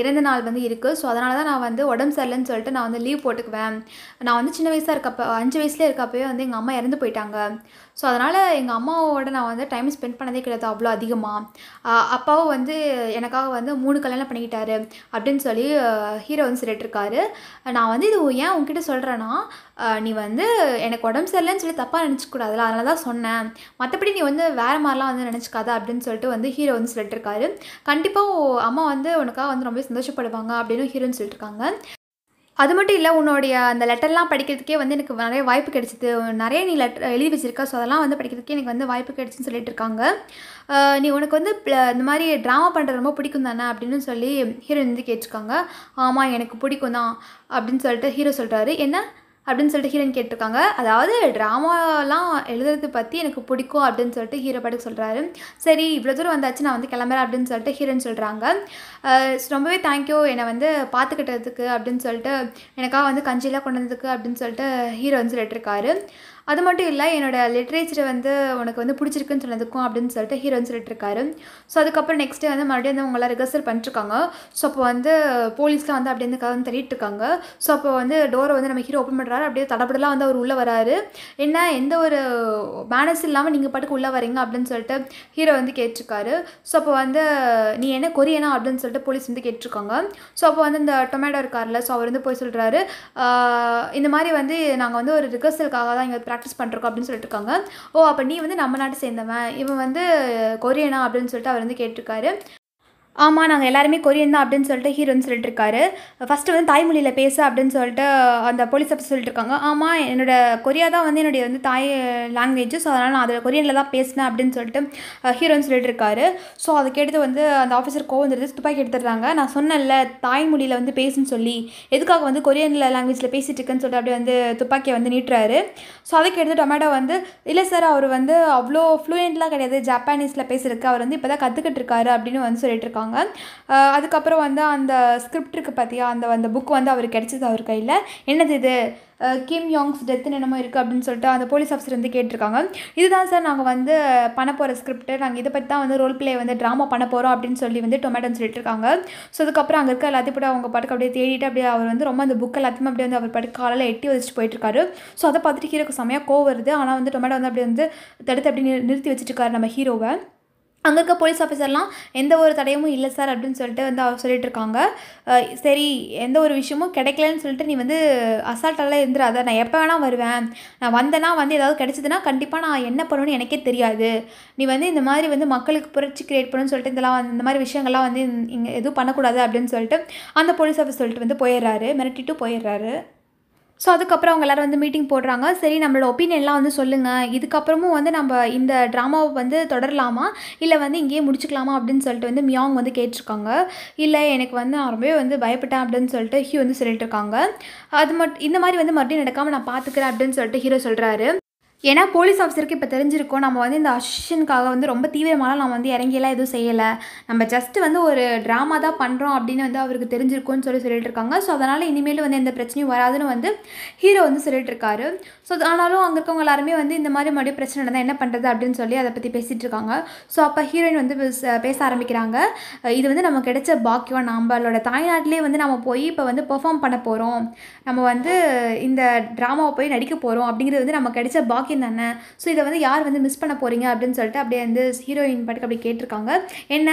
இறந்த நாள் வந்து இருக்குது ஸோ அதனால தான் நான் வந்து உடம்பு சரியில்லைன்னு சொல்லிட்டு நான் வந்து லீவ் போட்டுக்குவேன் நான் வந்து சின்ன வயசாக இருக்கப்போ அஞ்சு வயசுலேயே இருக்கப்பவே வந்து எங்கள் அம்மா இறந்து போயிட்டாங்க ஸோ அதனால் எங்கள் அம்மாவோட நான் வந்து டைம் ஸ்பெண்ட் பண்ணதே கிடையாது அவ்வளோ அதிகமாக அப்பாவும் வந்து எனக்காக வந்து மூணு கல்யாணம் பண்ணிக்கிட்டாரு அப்படின்னு சொல்லி ஹீரோ வந்து சொல்லிட்டுருக்காரு நான் வந்து இது ஏன் உங்ககிட்ட சொல்கிறேன்னா நீ வந்து எனக்கு உடம்பு சரியில்லைன்னு சொல்லி தப்பாக நினச்சிக்கூடாதுல அதனால தான் சொன்னேன் மற்றபடி நீ வந்து வேறு மாதிரிலாம் வந்து நினச்சிக்காத அப்படின்னு சொல்லிட்டு வந்து ஹீரோ வந்து சொல்லிட்டுருக்காரு கண்டிப்பாக அம்மா வந்து உனக்காக வந்து ரொம்ப சந்தோஷப்படுவாங்க அப்படின்னு ஹீரோன்னு சொல்லிட்டுருக்காங்க அது மட்டும் இல்லை உன்னுடைய அந்த லெட்டர்லாம் படிக்கிறதுக்கே வந்து எனக்கு நிறைய வாய்ப்பு கிடைச்சிது நிறைய நீ லெட்டர் எழுதி வச்சிருக்க ஸோ அதெல்லாம் வந்து படிக்கிறதுக்கே எனக்கு வந்து வாய்ப்பு கிடைச்சின்னு சொல்லிட்டு இருக்காங்க நீ உனக்கு வந்து இந்த மாதிரி ட்ராமா பண்ணுறது ரொம்ப பிடிக்கும் தானே அப்படின்னு சொல்லி ஹீரோயின் வந்து கேட்டிருக்காங்க ஆமாம் எனக்கு பிடிக்கும் தான் அப்படின்னு சொல்லிட்டு ஹீரோ சொல்கிறாரு என்ன அப்படின்னு சொல்லிட்டு ஹீரன் கேட்டிருக்காங்க அதாவது ட்ராமாலாம் எழுதுறது பற்றி எனக்கு பிடிக்கும் அப்படின்னு சொல்லிட்டு ஹீரோ பாட்டுக்கு சொல்கிறாரு சரி இவ்வளோ தூரம் வந்தாச்சு நான் வந்து கிளம்புறேன் அப்படின்னு சொல்லிட்டு ஹீரோன்னு சொல்கிறாங்க ரொம்பவே தேங்க்யூ என்னை வந்து பார்த்துக்கிட்டதுக்கு அப்படின்னு சொல்லிட்டு எனக்காக வந்து கஞ்சிலாம் கொண்டு வந்ததுக்கு அப்படின்னு சொல்லிட்டு ஹீரோ வந்து சொல்லிட்டுருக்காரு அது மட்டும் இல்லை என்னோடய லிட்ரேச்சரை வந்து உனக்கு வந்து பிடிச்சிருக்குன்னு சொன்னதுக்கும் அப்படின்னு சொல்லிட்டு ஹீரோன்னு இருக்காரு ஸோ அதுக்கப்புறம் நெக்ஸ்ட் டே வந்து மறுபடியும் வந்து உங்களை ரிகர்சல் பண்ணிட்டுருக்காங்க ஸோ அப்போ வந்து போலீஸ்லாம் வந்து அப்படியே வந்து தள்ளிட்டு இருக்காங்க ஸோ அப்போ வந்து டோரை வந்து நம்ம ஹீரோ ஓப்பன் பண்ணுறாரு அப்படியே தடப்படலாம் வந்து அவர் உள்ளே வராரு என்ன எந்த ஒரு மேனஸ் இல்லாமல் நீங்கள் பாட்டுக்கு உள்ளே வரீங்க அப்படின்னு சொல்லிட்டு ஹீரோ வந்து கேட்டிருக்காரு ஸோ அப்போ வந்து நீ என்ன கொரியனா அப்படின்னு சொல்லிட்டு போலீஸ் வந்து கேட்டிருக்காங்க ஸோ அப்போ வந்து இந்த டொமேட்டோ இருக்கார்ல ஸோ அவர் வந்து போய் சொல்கிறாரு இந்த மாதிரி வந்து நாங்கள் வந்து ஒரு ரிகர்சலுக்காக தான் இங்கே ப்ராக்டிஸ் பண்ணுறோம் அப்படின்னு சொல்லிட்டு இருக்காங்க ஓ அப்போ நீ வந்து நம்ம நாட்டை சேர்ந்தவன் இவன் வந்து கொரியனா அப்படின்னு சொல்லிட்டு அவர் வந்து கேட்டிருக்காரு ஆமாம் நாங்கள் எல்லாருமே கொரியன் தான் அப்படின்னு சொல்லிட்டு ஹீரோன்னு சொல்லிட்டு இருக்காரு ஃபஸ்ட்டு வந்து தாய்மொழியில் பேசு அப்படின்னு சொல்லிட்டு அந்த போலீஸ் ஆஃபீஸ் சொல்லிட்டு இருக்காங்க ஆமாம் என்னோட கொரியா தான் வந்து என்னுடைய வந்து தாய் லாங்குவேஜ் ஸோ அதனால் நான் அதில் கொரியனில் தான் பேசினேன் அப்படின்னு சொல்லிட்டு ஹீரோன்னு சொல்லிட்டு இருக்காரு ஸோ அதை கேட்டு வந்து அந்த ஆஃபீஸர் கோவம் வந்துடுது துப்பாக்கி எடுத்துடுறாங்க நான் சொன்னேன்ல தாய்மொழியில் வந்து பேசுன்னு சொல்லி எதுக்காக வந்து கொரியனில் லாங்குவேஜில் பேசிகிட்டு இருக்குன்னு சொல்லிட்டு அப்படியே வந்து துப்பாக்கியை வந்து நீட்டுறாரு ஸோ அதை கேட்டு டொமேட்டோ வந்து இல்லை சார் அவர் வந்து அவ்வளோ ஃப்ளூயண்ட்லாம் கிடையாது ஜப்பானீஸில் பேசுகிறதுக்கு அவர் வந்து இப்போ தான் கற்றுக்கிட்டு இருக்காரு அப்படின்னு வந்து சொல்லிட்டு இருக்காங்க சொல்லுவாங்க அதுக்கப்புறம் வந்து அந்த ஸ்கிரிப்ட் இருக்குது பார்த்தியா அந்த அந்த புக் வந்து அவர் கிடச்சிது அவர் கையில் என்னது இது கிம் யாங்ஸ் டெத்துன்னு என்னமோ இருக்குது அப்படின்னு சொல்லிட்டு அந்த போலீஸ் ஆஃபீஸர் வந்து கேட்டிருக்காங்க இதுதான் சார் நாங்கள் வந்து பண்ண போகிற ஸ்கிரிப்ட்டு நாங்கள் இதை பற்றி தான் வந்து ரோல் பிளே வந்து ட்ராமா பண்ண போகிறோம் அப்படின்னு சொல்லி வந்து டொமேட்டோன்னு சொல்லிட்டு இருக்காங்க ஸோ அதுக்கப்புறம் அங்கே இருக்க எல்லாத்தையும் போட்டு அவங்க பாட்டுக்கு அப்படியே தேடிட்டு அப்படியே அவர் வந்து ரொம்ப அந்த புக்கை எல்லாத்தையும் அப்படியே வந்து அவர் படுக்க காலையில் எட்டி வச்சுட்டு இருக்காரு ஸோ அதை பார்த்துட்டு ஹீரோக்கு செம்மையாக கோவம் வருது ஆனால் வந்து டொமேட்டோ வந்து அப்படியே வந்து தடுத்து அப்படியே நிறுத்தி வச்சுட்டு இருக்காரு நம்ம ஹீரோவை அங்கே இருக்க போலீஸ் ஆஃபீஸர்லாம் எந்த ஒரு தடையமும் இல்லை சார் அப்படின்னு சொல்லிட்டு வந்து அவர் சொல்லிட்டு இருக்காங்க சரி எந்த ஒரு விஷயமும் கிடைக்கலன்னு சொல்லிட்டு நீ வந்து அசால்ட்டெல்லாம் இருந்துடாத நான் எப்போ வேணால் வருவேன் நான் வந்தேன்னா வந்து ஏதாவது கிடைச்சதுன்னா கண்டிப்பாக நான் என்ன பண்ணணும்னு எனக்கே தெரியாது நீ வந்து இந்த மாதிரி வந்து மக்களுக்கு புரட்சி கிரியேட் பண்ணுன்னு சொல்லிட்டு இதெல்லாம் இந்த மாதிரி விஷயங்கள்லாம் வந்து இங்கே எதுவும் பண்ணக்கூடாது அப்படின்னு சொல்லிட்டு அந்த போலீஸ் ஆஃபீஸ் சொல்லிட்டு வந்து போயிடுறாரு மிரட்டிட்டு போயிடுறாரு ஸோ அதுக்கப்புறம் அவங்க எல்லோரும் வந்து மீட்டிங் போடுறாங்க சரி நம்மளோட ஒப்பீனியன்லாம் வந்து சொல்லுங்கள் இதுக்கப்புறமும் வந்து நம்ம இந்த ட்ராமாவை வந்து தொடரலாமா இல்லை வந்து இங்கேயே முடிச்சுக்கலாமா அப்படின்னு சொல்லிட்டு வந்து மியாங் வந்து கேட்டிருக்காங்க இல்லை எனக்கு வந்து நான் ரொம்பவே வந்து பயப்பட்டேன் அப்படின்னு சொல்லிட்டு ஹியூ வந்து சொல்லிட்டு இருக்காங்க அது மட் இந்த மாதிரி வந்து மறுபடியும் நடக்காமல் நான் பார்த்துக்கிறேன் அப்படின்னு சொல்லிட்டு ஹீரோ சொல்கிறாரு ஏன்னா போலீஸ் ஆஃபீஸருக்கு இப்போ தெரிஞ்சிருக்கோம் நம்ம வந்து இந்த அசிஷனுக்காக வந்து ரொம்ப தீவிரமாக நம்ம வந்து இறங்கியெல்லாம் எதுவும் செய்யலை நம்ம ஜஸ்ட் வந்து ஒரு ட்ராமா தான் பண்ணுறோம் அப்படின்னு வந்து அவருக்கு தெரிஞ்சிருக்கும்னு சொல்லி சொல்லிட்டு இருக்காங்க ஸோ அதனால் இனிமேல் வந்து எந்த பிரச்சனையும் வராதுன்னு வந்து ஹீரோ வந்து சொல்லிட்டு இருக்காரு ஸோ ஆனாலும் அங்கே இருக்கவங்க எல்லாருமே வந்து இந்த மாதிரி மறுபடியும் பிரச்சனை நடந்தால் என்ன பண்ணுறது அப்படின்னு சொல்லி அதை பற்றி பேசிகிட்டு இருக்காங்க ஸோ அப்போ ஹீரோயின் வந்து பேச ஆரம்பிக்கிறாங்க இது வந்து நமக்கு கிடைச்ச பாக்கியம் நம்மளோட தாய்நாட்டிலே வந்து நம்ம போய் இப்போ வந்து பெர்ஃபார்ம் பண்ண போகிறோம் நம்ம வந்து இந்த ட்ராமாவை போய் நடிக்க போகிறோம் அப்படிங்கிறது வந்து நம்ம கிடைச்ச பாக்கியம் லாகின் தானே ஸோ இதை வந்து யார் வந்து மிஸ் பண்ண போகிறீங்க அப்படின்னு சொல்லிட்டு அப்படியே வந்து ஹீரோயின் பாட்டுக்கு அப்படி கேட்டிருக்காங்க என்ன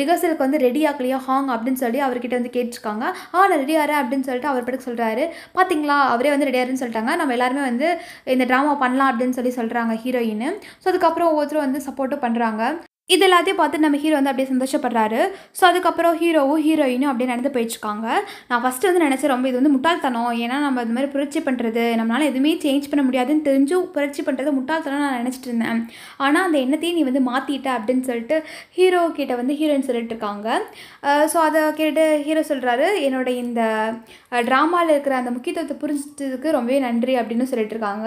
ரிஹர்சலுக்கு வந்து ரெடி ஆகலையோ ஹாங் அப்படின்னு சொல்லி அவர்கிட்ட வந்து கேட்டிருக்காங்க ஆ நான் ரெடி ஆகிறேன் அப்படின்னு சொல்லிட்டு அவர் பாட்டுக்கு சொல்கிறாரு பார்த்தீங்களா அவரே வந்து ரெடியாருன்னு சொல்லிட்டாங்க நம்ம எல்லாருமே வந்து இந்த ட்ராமா பண்ணலாம் அப்படின்னு சொல்லி சொல்கிறாங்க ஹீரோயின் ஸோ அதுக்கப்புறம் ஒவ்வொருத்தரும் வந்து சப்போர்ட்டும் பண்ணுறாங்க இது எல்லாத்தையும் பார்த்து நம்ம ஹீரோ வந்து அப்படியே சந்தோஷப்படுறாரு ஸோ அதுக்கப்புறம் ஹீரோவும் ஹீரோயினும் அப்படியே நடந்து போயிடுச்சுக்காங்க நான் ஃபஸ்ட்டு வந்து நினச்சேன் ரொம்ப இது வந்து முட்டாள்தனம் ஏன்னா நம்ம இது மாதிரி புரட்சி பண்ணுறது நம்மளால் எதுவுமே சேஞ்ச் பண்ண முடியாதுன்னு தெரிஞ்சும் புரட்சி பண்ணுறது முட்டாள்தனம் நான் நினச்சிட்டு இருந்தேன் ஆனால் அந்த எண்ணத்தையும் நீ வந்து மாற்றிட்ட அப்படின்னு சொல்லிட்டு ஹீரோ கிட்ட வந்து ஹீரோயின் சொல்லிட்டு இருக்காங்க ஸோ அதை கேட்டு ஹீரோ சொல்கிறாரு என்னோட இந்த ட்ராமாவில் இருக்கிற அந்த முக்கியத்துவத்தை புரிஞ்சதுக்கு ரொம்பவே நன்றி அப்படின்னு சொல்லிட்டு இருக்காங்க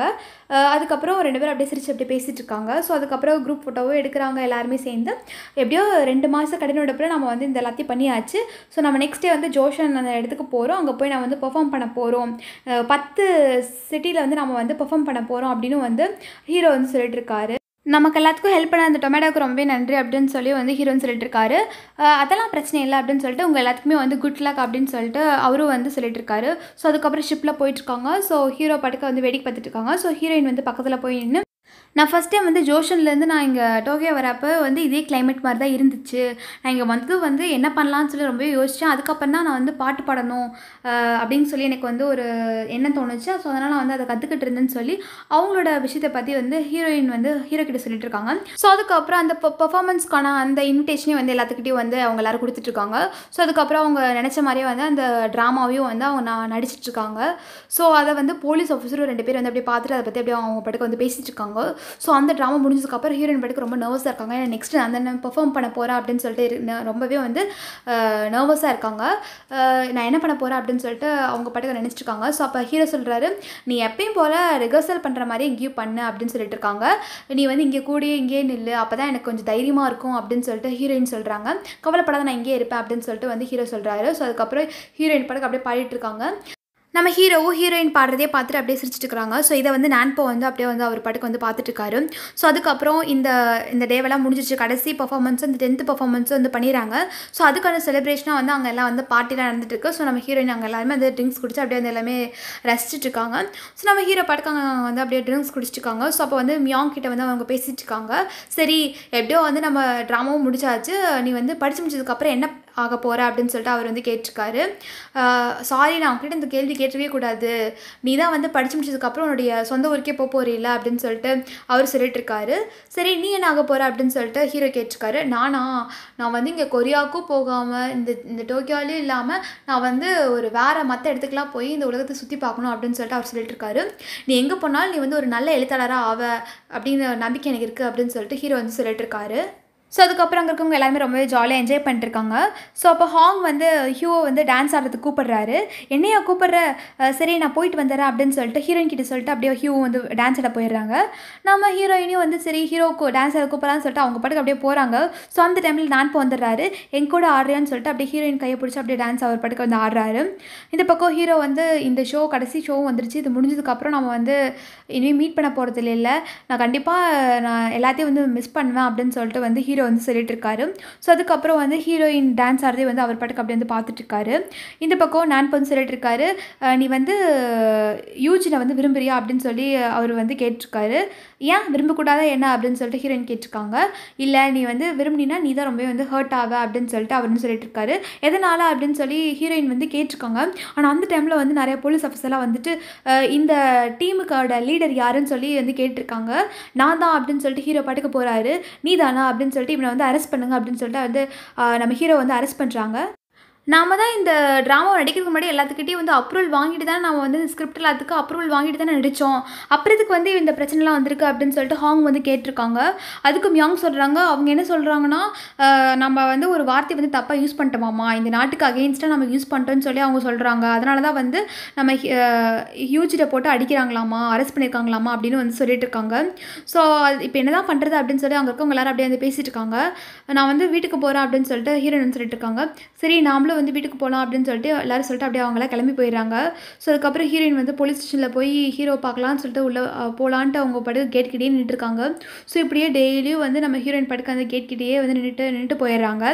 அதுக்கப்புறம் ரெண்டு பேரும் அப்படியே சிரிச்சு அப்படியே பேசிகிட்டு இருக்காங்க ஸோ அதுக்கப்புறம் குரூப் ஃபோட்டோவும் எடுக்கிறாங்க எல்லாருமே சேர்ந்து எப்படியோ ரெண்டு மாதம் கடனோட அப்புறம் நம்ம வந்து இந்த எல்லாத்தையும் பண்ணியாச்சு ஸோ நம்ம நெக்ஸ்ட் டே வந்து ஜோஷன் அந்த இடத்துக்கு போகிறோம் அங்கே போய் நான் வந்து பெர்ஃபார்ம் பண்ண போகிறோம் பத்து சிட்டியில் வந்து நம்ம வந்து பெர்ஃபார்ம் பண்ண போகிறோம் அப்படின்னு வந்து ஹீரோ வந்து சொல்லிட்டு இருக்காரு நமக்கு எல்லாத்துக்கும் ஹெல்ப் பண்ண அந்த டொமேட்டோக்கு ரொம்பவே நன்றி அப்படின்னு சொல்லி வந்து ஹீரோன் சொல்லிட்டு இருக்காரு அதெல்லாம் பிரச்சனை இல்லை அப்படின்னு சொல்லிட்டு உங்கள் எல்லாத்துக்குமே வந்து குட் லக் அப்படின்னு சொல்லிட்டு அவரும் வந்து சொல்லிட்டு இருக்காரு ஸோ அதுக்கப்புறம் ஷிப்பில் போயிட்டுருக்காங்க ஸோ ஹீரோ படுக்க வந்து வேடிக்கை பார்த்துட்டு இருக்காங்க ஸோ ஹீரோயின் வந்து பக்கத்தில் போய் நின்று நான் ஃபஸ்ட் டைம் வந்து ஜோஷன்லேருந்து நான் இங்கே டோக்கியோ வரப்போ வந்து இதே கிளைமேட் மாதிரி தான் இருந்துச்சு நான் இங்கே வந்து வந்து என்ன பண்ணலான்னு சொல்லி ரொம்பவே யோசித்தேன் அதுக்கப்புறம் தான் நான் வந்து பாட்டு பாடணும் அப்படின்னு சொல்லி எனக்கு வந்து ஒரு எண்ணம் தோணுச்சு ஸோ அதனால் நான் வந்து அதை கற்றுக்கிட்டு இருந்தேன்னு சொல்லி அவங்களோட விஷயத்தை பற்றி வந்து ஹீரோயின் வந்து ஹீரோ கிட்ட சொல்லிட்டு இருக்காங்க ஸோ அதுக்கப்புறம் அந்த பெர்ஃபார்மன்ஸ்க்கான அந்த இன்விடேஷனே வந்து எல்லாத்துக்கிட்டையும் வந்து அவங்க எல்லோரும் கொடுத்துட்ருக்காங்க ஸோ அதுக்கப்புறம் அவங்க நினச்ச மாதிரியே வந்து அந்த ட்ராமாவையும் வந்து அவங்க நான் நடிச்சிட்ருக்காங்க ஸோ அதை வந்து போலீஸ் ஆஃபீஸரும் ரெண்டு பேர் வந்து அப்படியே பார்த்துட்டு அதை பற்றி அப்படியே அவங்க பாட்டுக்கு வந்து பேசிகிட்டு இருக்காங்க ஸோ அந்த ட்ராமா முடிஞ்சதுக்கப்புறம் ஹீரோயின் பாட்டுக்கு ரொம்ப நர்வஸாக இருக்காங்க ஏன்னா நெக்ஸ்ட் அந்த பெர்ஃபார்ம் பண்ண போகிறேன் அப்படின்னு சொல்லிட்டு ரொம்பவே வந்து நர்வஸாக இருக்காங்க நான் என்ன பண்ண போகிறேன் அப்படின்னு சொல்லிட்டு அவங்க பாட்டுக்கு நினச்சிருக்காங்க ஸோ அப்போ ஹீரோ சொல்கிறாரு நீ எப்பயும் போல் ரிஹர்சல் பண்ணுற மாதிரி எங்கேயும் பண்ணு அப்படின்னு சொல்லிட்டு இருக்காங்க நீ வந்து இங்கே கூடிய இங்கேயே நில்லு அப்போ தான் எனக்கு கொஞ்சம் தைரியமாக இருக்கும் அப்படின்னு சொல்லிட்டு ஹீரோயின் சொல்கிறாங்க கவலைப்படாத நான் இங்கேயே இருப்பேன் அப்படின்னு சொல்லிட்டு வந்து ஹீரோ சொல்கிறாரு ஸோ அதுக்கப்புறம் ஹீரோயின் படக்கு அப்படியே பாடிட்டு இருக்காங்க நம்ம ஹீரோவும் ஹீரோயின் பாடுறதே பார்த்துட்டு அப்படியே சிரிச்சிட்டு இருக்காங்க ஸோ இதை வந்து நான்போ வந்து அப்படியே வந்து அவர் பாட்டுக்கு வந்து பார்த்துட்ருக்காரு ஸோ அதுக்கப்புறம் இந்த இந்த டேவெல்லாம் முடிஞ்சிச்சு கடைசி பர்ஃபார்மன்ஸும் இந்த டென்த்து பர்ஃபார்மன்ஸும் வந்து பண்ணிடுறாங்க ஸோ அதுக்கான செலிப்ரேஷனாக வந்து அங்கே எல்லாம் வந்து பார்ட்டிலாம் நடந்துட்டுருக்கு ஸோ நம்ம ஹீரோயின் அங்கே எல்லாருமே வந்து ட்ரிங்க்ஸ் குடிச்சு அப்படியே வந்து எல்லாமே ரசிச்சுட்டு இருக்காங்க ஸோ நம்ம ஹீரோ பாட்டுக்கு அங்கே வந்து அப்படியே ட்ரிங்க்ஸ் குடிச்சிருக்காங்க ஸோ அப்போ வந்து மியாங் கிட்ட வந்து அவங்க பேசிட்டு இருக்காங்க சரி எப்படியோ வந்து நம்ம ட்ராமாவும் முடிச்சாச்சு நீ வந்து படித்து முடிச்சதுக்கப்புறம் என்ன ஆக போகிற அப்படின்னு சொல்லிட்டு அவர் வந்து கேட்டிருக்காரு சாரி நான் அவங்ககிட்ட இந்த கேள்வி கேட்கவே கூடாது நீ தான் வந்து படித்து முடிச்சதுக்கப்புறம் உன்னுடைய சொந்த ஊருக்கே போக போகிறீல்ல அப்படின்னு சொல்லிட்டு அவர் சொல்லிட்டுருக்காரு சரி நீ என்ன ஆக போகிற அப்படின்னு சொல்லிட்டு ஹீரோ கேட்டிருக்காரு நானா நான் வந்து இங்கே கொரியாவுக்கும் போகாமல் இந்த இந்த டோக்கியோலையும் இல்லாமல் நான் வந்து ஒரு வேறு மற்ற இடத்துக்குலாம் போய் இந்த உலகத்தை சுற்றி பார்க்கணும் அப்படின்னு சொல்லிட்டு அவர் சொல்லிட்டுருக்காரு நீ எங்கே போனாலும் நீ வந்து ஒரு நல்ல எழுத்தாளராக ஆவ அப்படின்னு நம்பிக்கை எனக்கு இருக்குது அப்படின்னு சொல்லிட்டு ஹீரோ வந்து சொல்லிட்டு இருக்காரு ஸோ அதுக்கப்புறம் அங்கே இருக்கவங்க எல்லாருமே ரொம்பவே ஜாலியாக என்ஜாய் பண்ணிட்டுருக்காங்க ஸோ அப்போ ஹாங் வந்து ஹியூவை வந்து டான்ஸ் ஆடுறதுக்கு கூப்பிட்றாரு என்னையா கூப்பிட்ற சரி நான் போயிட்டு வந்துடுறேன் அப்படின்னு சொல்லிட்டு ஹீரோயின் கிட்ட சொல்லிட்டு அப்படியே ஹியூ வந்து டான்ஸ் ஆட போயிடுறாங்க நம்ம ஹீரோயினையும் வந்து சரி ஹீரோக்கு டான்ஸ் ஆட கூப்பிட்றான்னு சொல்லிட்டு அவங்க பாட்டுக்கு அப்படியே போகிறாங்க ஸோ அந்த டைமில் நான் வந்துடுறாரு எங்கூட கூட சொல்லிட்டு அப்படியே ஹீரோயின் கையை பிடிச்சி அப்படியே டான்ஸ் அவர் பாட்டுக்கு வந்து ஆடுறாரு இந்த பக்கம் ஹீரோ வந்து இந்த ஷோ கடைசி ஷோவும் வந்துருச்சு இது முடிஞ்சதுக்கப்புறம் நம்ம வந்து இனிமேல் மீட் பண்ண போகிறது இல்லை நான் கண்டிப்பாக நான் எல்லாத்தையும் வந்து மிஸ் பண்ணுவேன் அப்படின்னு சொல்லிட்டு வந்து ஹீரோ ஹீரோ வந்து சொல்லிட்டு இருக்காரு ஸோ அதுக்கப்புறம் வந்து ஹீரோயின் டான்ஸ் ஆடுறதே வந்து அவர் பாட்டுக்கு அப்படி வந்து பார்த்துட்டு இருக்காரு இந்த பக்கம் நான் வந்து சொல்லிட்டு இருக்காரு நீ வந்து யூஜினை வந்து விரும்புறியா அப்படின்னு சொல்லி அவர் வந்து கேட்டிருக்காரு ஏன் விரும்பக்கூடாத என்ன அப்படின்னு சொல்லிட்டு ஹீரோயின் கேட்டிருக்காங்க இல்லை நீ வந்து விரும்பினா நீ தான் ரொம்பவே வந்து ஹர்ட் ஆவ அப்படின்னு சொல்லிட்டு அவர் சொல்லிட்டு இருக்காரு எதனால் அப்படின்னு சொல்லி ஹீரோயின் வந்து கேட்டிருக்காங்க ஆனால் அந்த டைமில் வந்து நிறைய போலீஸ் ஆஃபீஸர்லாம் வந்துட்டு இந்த டீமுக்கோட லீடர் யாருன்னு சொல்லி வந்து கேட்டிருக்காங்க நான் தான் அப்படின்னு சொல்லிட்டு ஹீரோ பாட்டுக்கு போகிறாரு நீ தானா அப்படின்னு சொல்லிட்டு டீமில் வந்து அரெஸ்ட் பண்ணுங்க அப்படின்னு சொல்லிட்டு வந்து நம்ம ஹீரோ வந்து அரெஸ்ட் பண்ணுறாங்க நாம் தான் இந்த ட்ராமா நடிக்கிறதுக்கு முன்னாடி எல்லாத்துக்கிட்டேயும் வந்து அப்ரூவல் வாங்கிட்டு தான் நம்ம வந்து ஸ்கிரிப்ட் எல்லாத்துக்கும் அப்ரூவல் வாங்கிட்டு தானே நடித்தோம் அப்புறத்துக்கு வந்து இந்த பிரச்சனைலாம் வந்திருக்கு அப்படின்னு சொல்லிட்டு ஹாங் வந்து கேட்டிருக்காங்க அதுக்கு மியாங் சொல்கிறாங்க அவங்க என்ன சொல்கிறாங்கன்னா நம்ம வந்து ஒரு வார்த்தை வந்து தப்பாக யூஸ் பண்ணிட்டோமாம்மா இந்த நாட்டுக்கு அகெயின்ஸ்டாக நம்ம யூஸ் பண்ணிட்டோம்னு சொல்லி அவங்க சொல்கிறாங்க அதனால தான் வந்து நம்ம ஹியூஜிட்ட போட்டு அடிக்கிறாங்களாமா அரெஸ்ட் பண்ணியிருக்காங்களாமா அப்படின்னு வந்து சொல்லிட்டு இருக்காங்க ஸோ இப்போ என்ன தான் பண்ணுறது அப்படின்னு சொல்லி அங்கே இருக்கவங்க எல்லோரும் அப்படியே வந்து பேசிகிட்டு இருக்காங்க நான் வந்து வீட்டுக்கு போகிறேன் அப்படின்னு சொல்லிட்டு ஹீரோயின் சொல்லிட்டு இருக்காங்க சரி நாமளும் வந்து வீட்டுக்கு போகலாம் அப்படின்னு சொல்லிட்டு எல்லோரும் சொல்லிட்டு அப்படியே அவங்களாம் கிளம்பி போயிடுறாங்க ஸோ அதுக்கப்புறம் ஹீரோயின் வந்து போலீஸ் ஸ்டேஷனில் போய் ஹீரோ பார்க்கலாம்னு சொல்லிட்டு உள்ளே போகலான்ட்டு அவங்க படுக்க கேட் கிட்டே நின்றுருக்காங்க ஸோ இப்படியே டெய்லியும் வந்து நம்ம ஹீரோயின் படுக்க அந்த கேட் கிட்டேயே வந்து நின்றுட்டு நின்றுட்டு போயிடுறாங்க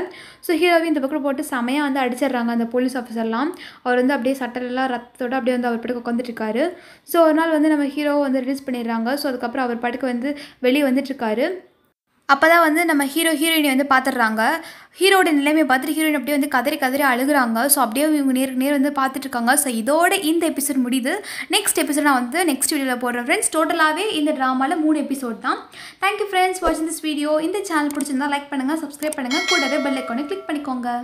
ஸோ ஹீரோவை இந்த பக்கம் போட்டு செமையாக வந்து அடிச்சிடுறாங்க அந்த போலீஸ் ஆஃபீஸர்லாம் அவர் வந்து அப்படியே சட்டரெல்லாம் ரத்தத்தோடு அப்படியே வந்து அவர் படுக்க உட்காந்துட்டுருக்காரு ஸோ ஒரு நாள் வந்து நம்ம ஹீரோவை வந்து ரிலீஸ் பண்ணிடுறாங்க ஸோ அதுக்கப்புறம் அவர் படுக்க வந்து வெளியே வந்துட்டுருக்காரு அப்போ தான் வந்து நம்ம ஹீரோ ஹீரோயினை வந்து பார்த்துடுறாங்க ஹீரோட நிலைமையை பார்த்துட்டு ஹீரோயின் அப்படியே வந்து கதறி கதறி அழுகுறாங்க ஸோ அப்படியே இவங்க நேருக்கு நேர் வந்து பார்த்துட்ருக்காங்க ஸோ இதோட இந்த எபிசோட் முடியுது நெக்ஸ்ட் எபிசோட் நான் வந்து நெக்ஸ்ட் வீடியோவில் போடுறேன் ஃப்ரெண்ட்ஸ் டோட்டலாகவே இந்த ட்ராமாவில் மூணு எபிசோட் தான் தேங்க்யூ ஃப்ரெண்ட்ஸ் வாட்சிங் திஸ் வீடியோ இந்த சேனல் பிடிச்சிருந்தா லைக் பண்ணுங்கள் சப்ஸ்கிரைப் பண்ணுங்கள் கூடவே பெல் ஐக்கானை கிளிக் பண்ணிக்கோங்க